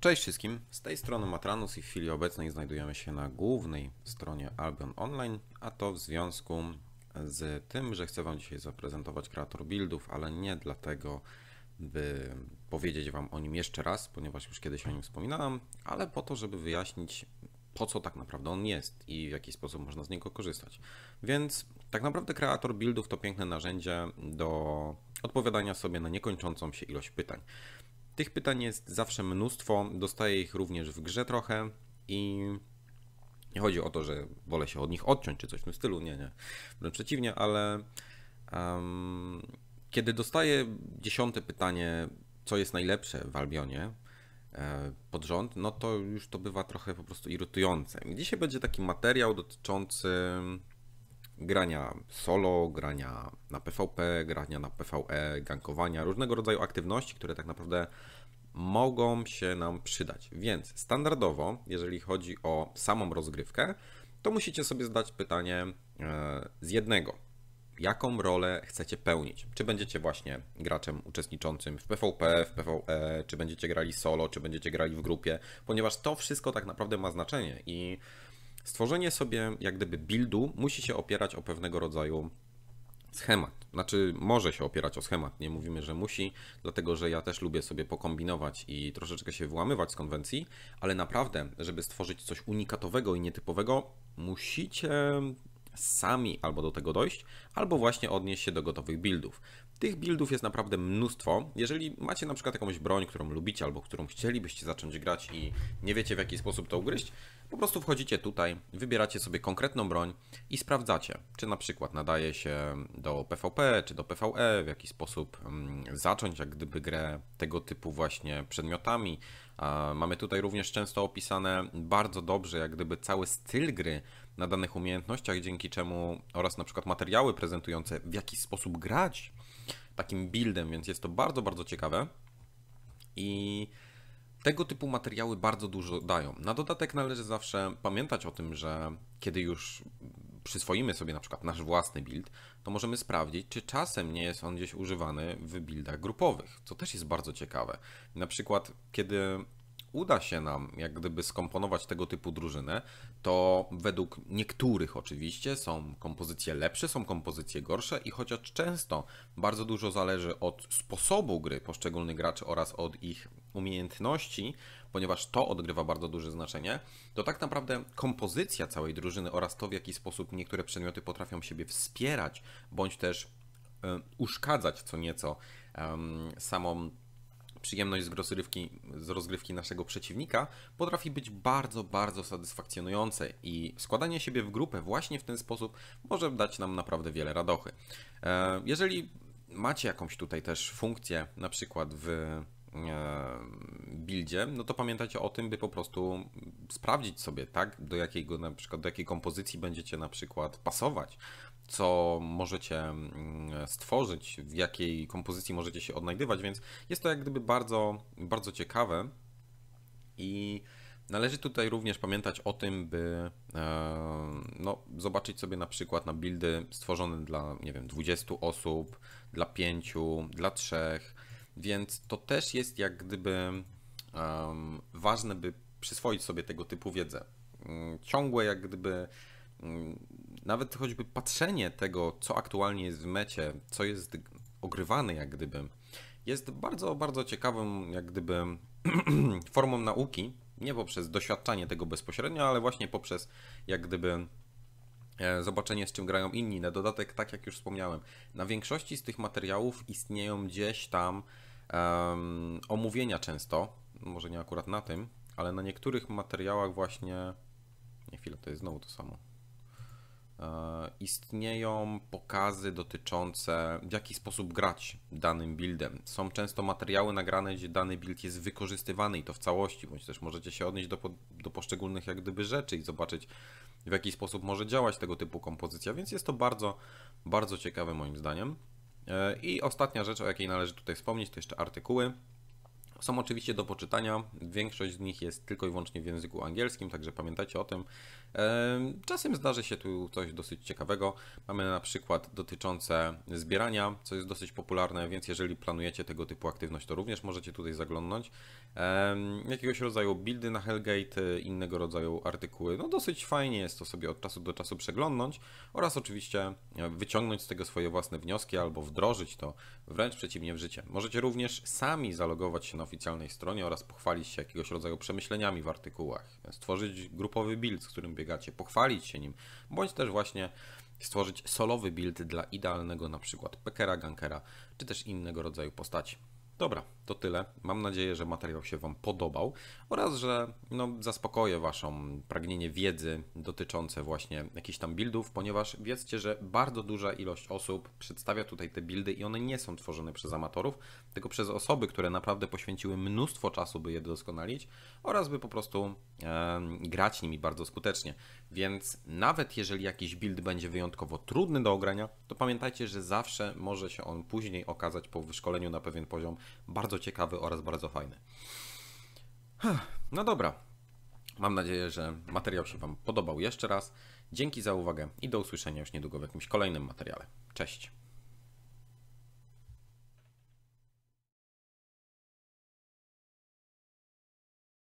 Cześć wszystkim, z tej strony Matranus i w chwili obecnej znajdujemy się na głównej stronie Albion Online, a to w związku z tym, że chcę Wam dzisiaj zaprezentować kreator buildów, ale nie dlatego, by powiedzieć Wam o nim jeszcze raz, ponieważ już kiedyś o nim wspominałem, ale po to, żeby wyjaśnić po co tak naprawdę on jest i w jaki sposób można z niego korzystać. Więc tak naprawdę kreator buildów to piękne narzędzie do odpowiadania sobie na niekończącą się ilość pytań. Tych pytań jest zawsze mnóstwo, dostaję ich również w grze trochę i nie chodzi o to, że wolę się od nich odciąć czy coś w tym stylu, nie, nie, wręcz przeciwnie, ale um, kiedy dostaję dziesiąte pytanie, co jest najlepsze w Albionie e, pod rząd, no to już to bywa trochę po prostu irytujące. Dzisiaj będzie taki materiał dotyczący grania solo, grania na PvP, grania na PvE, gankowania, różnego rodzaju aktywności, które tak naprawdę mogą się nam przydać. Więc standardowo, jeżeli chodzi o samą rozgrywkę, to musicie sobie zadać pytanie e, z jednego. Jaką rolę chcecie pełnić? Czy będziecie właśnie graczem uczestniczącym w PvP, w PvE, czy będziecie grali solo, czy będziecie grali w grupie, ponieważ to wszystko tak naprawdę ma znaczenie i Stworzenie sobie jak gdyby buildu musi się opierać o pewnego rodzaju schemat. Znaczy, może się opierać o schemat, nie mówimy, że musi, dlatego że ja też lubię sobie pokombinować i troszeczkę się wyłamywać z konwencji, ale naprawdę, żeby stworzyć coś unikatowego i nietypowego, musicie sami albo do tego dojść, albo właśnie odnieść się do gotowych buildów. Tych buildów jest naprawdę mnóstwo. Jeżeli macie na przykład jakąś broń, którą lubicie albo którą chcielibyście zacząć grać i nie wiecie w jaki sposób to ugryźć, po prostu wchodzicie tutaj, wybieracie sobie konkretną broń i sprawdzacie, czy na przykład nadaje się do PvP, czy do PvE, w jaki sposób mm, zacząć jak gdyby grę tego typu właśnie przedmiotami. Mamy tutaj również często opisane bardzo dobrze jak gdyby cały styl gry, na danych umiejętnościach, dzięki czemu oraz na przykład materiały prezentujące w jaki sposób grać takim buildem, więc jest to bardzo, bardzo ciekawe. I tego typu materiały bardzo dużo dają. Na dodatek należy zawsze pamiętać o tym, że kiedy już przyswoimy sobie na przykład nasz własny build, to możemy sprawdzić, czy czasem nie jest on gdzieś używany w buildach grupowych, co też jest bardzo ciekawe. Na przykład, kiedy uda się nam jak gdyby skomponować tego typu drużynę, to według niektórych oczywiście są kompozycje lepsze, są kompozycje gorsze i chociaż często bardzo dużo zależy od sposobu gry poszczególnych graczy oraz od ich umiejętności, ponieważ to odgrywa bardzo duże znaczenie, to tak naprawdę kompozycja całej drużyny oraz to, w jaki sposób niektóre przedmioty potrafią siebie wspierać, bądź też uszkadzać co nieco samą przyjemność z rozgrywki, z rozgrywki naszego przeciwnika potrafi być bardzo, bardzo satysfakcjonujące i składanie siebie w grupę właśnie w ten sposób może dać nam naprawdę wiele radochy. E, jeżeli macie jakąś tutaj też funkcję, na przykład w e, buildzie, no to pamiętajcie o tym, by po prostu sprawdzić sobie, tak, do jakiego na przykład, do jakiej kompozycji będziecie na przykład pasować, co możecie mm, stworzyć, w jakiej kompozycji możecie się odnajdywać, więc jest to jak gdyby bardzo, bardzo ciekawe i należy tutaj również pamiętać o tym, by e, no, zobaczyć sobie na przykład na buildy stworzone dla, nie wiem, 20 osób, dla 5, dla 3, więc to też jest jak gdyby um, ważne, by przyswoić sobie tego typu wiedzę. Mm, ciągłe jak gdyby mm, nawet choćby patrzenie tego, co aktualnie jest w mecie, co jest ogrywane jak gdyby, jest bardzo, bardzo ciekawą jak gdyby formą nauki, nie poprzez doświadczanie tego bezpośrednio, ale właśnie poprzez jak gdyby e, zobaczenie z czym grają inni. Na dodatek, tak jak już wspomniałem, na większości z tych materiałów istnieją gdzieś tam um, omówienia często, może nie akurat na tym, ale na niektórych materiałach właśnie... Nie chwilę, to jest znowu to samo. E, istnieją pokazy dotyczące w jaki sposób grać danym buildem. Są często materiały nagrane, gdzie dany build jest wykorzystywany i to w całości, bądź też możecie się odnieść do, do poszczególnych jak gdyby rzeczy i zobaczyć w jaki sposób może działać tego typu kompozycja, więc jest to bardzo, bardzo ciekawe moim zdaniem. E, I ostatnia rzecz, o jakiej należy tutaj wspomnieć, to jeszcze artykuły. Są oczywiście do poczytania, większość z nich jest tylko i wyłącznie w języku angielskim, także pamiętajcie o tym. Czasem zdarzy się tu coś dosyć ciekawego. Mamy na przykład dotyczące zbierania, co jest dosyć popularne, więc jeżeli planujecie tego typu aktywność, to również możecie tutaj zaglądnąć. Jakiegoś rodzaju buildy na Hellgate, innego rodzaju artykuły. No dosyć fajnie jest to sobie od czasu do czasu przeglądnąć oraz oczywiście e, wyciągnąć z tego swoje własne wnioski albo wdrożyć to wręcz przeciwnie w życie. Możecie również sami zalogować się na oficjalnej stronie oraz pochwalić się jakiegoś rodzaju przemyśleniami w artykułach. Stworzyć grupowy build, z którym biegacie, pochwalić się nim, bądź też właśnie stworzyć solowy build dla idealnego na przykład pekera, gankera czy też innego rodzaju postaci. Dobra, to tyle. Mam nadzieję, że materiał się Wam podobał oraz, że no, zaspokoję Waszą pragnienie wiedzy dotyczące właśnie jakichś tam buildów, ponieważ wiedzcie, że bardzo duża ilość osób przedstawia tutaj te buildy i one nie są tworzone przez amatorów, tylko przez osoby, które naprawdę poświęciły mnóstwo czasu, by je doskonalić oraz by po prostu e, grać nimi bardzo skutecznie. Więc nawet jeżeli jakiś build będzie wyjątkowo trudny do ogrania, to pamiętajcie, że zawsze może się on później okazać po wyszkoleniu na pewien poziom bardzo bardzo ciekawy oraz bardzo fajny. No dobra. Mam nadzieję, że materiał się Wam podobał jeszcze raz. Dzięki za uwagę i do usłyszenia już niedługo w jakimś kolejnym materiale. Cześć!